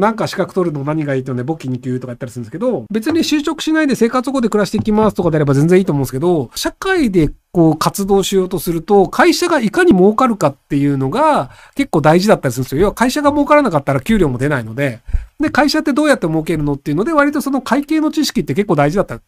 なんか資格取るの何がいいとね、簿記2級とかやったりするんですけど、別に就職しないで生活保護で暮らしていきますとかであれば全然いいと思うんですけど、社会でこう活動しようとすると、会社がいかに儲かるかっていうのが結構大事だったりするんですよ。要は会社が儲からなかったら給料も出ないので、で、会社ってどうやって儲けるのっていうので、割とその会計の知識って結構大事だったり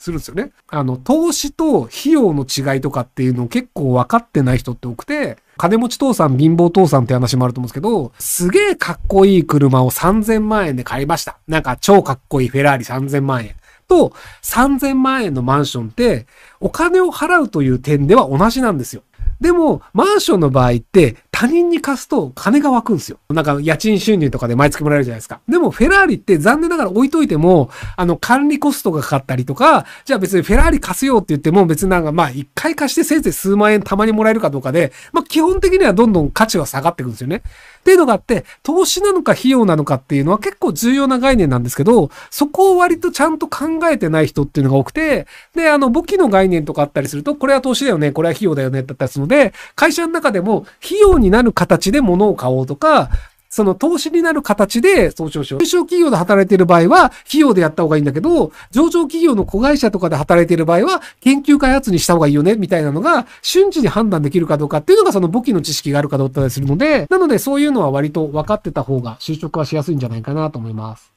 するんですよね。あの、投資と費用の違いとかっていうのを結構分かってない人って多くて、金持ち父さん、貧乏父さんって話もあると思うんですけど、すげえかっこいい車を3000万円で買いました。なんか超かっこいいフェラーリ3000万円。と、3000万円のマンションって、お金を払うという点では同じなんですよ。でも、マンションの場合って、他人に貸すと金が湧くんですよ。なんか家賃収入とかで毎月もらえるじゃないですか。でもフェラーリって残念ながら置いといても、あの管理コストがかかったりとか、じゃあ別にフェラーリ貸すよって言っても別になんかまあ一回貸してせいぜい数万円たまにもらえるかどうかで、まあ基本的にはどんどん価値は下がっていくんですよね。っていうのがあって、投資なのか費用なのかっていうのは結構重要な概念なんですけど、そこを割とちゃんと考えてない人っていうのが多くて、で、あの、簿記の概念とかあったりすると、これは投資だよね、これは費用だよね、だったりするので、会社の中でも費用にになる形で物を買おうとか、その投資になる形で投資しよう。中小企業で働いている場合は、費用でやった方がいいんだけど、上場企業の子会社とかで働いている場合は、研究開発にした方がいいよね、みたいなのが、瞬時に判断できるかどうかっていうのが、その簿記の知識があるかどうかだったりするので、なのでそういうのは割と分かってた方が、就職はしやすいんじゃないかなと思います。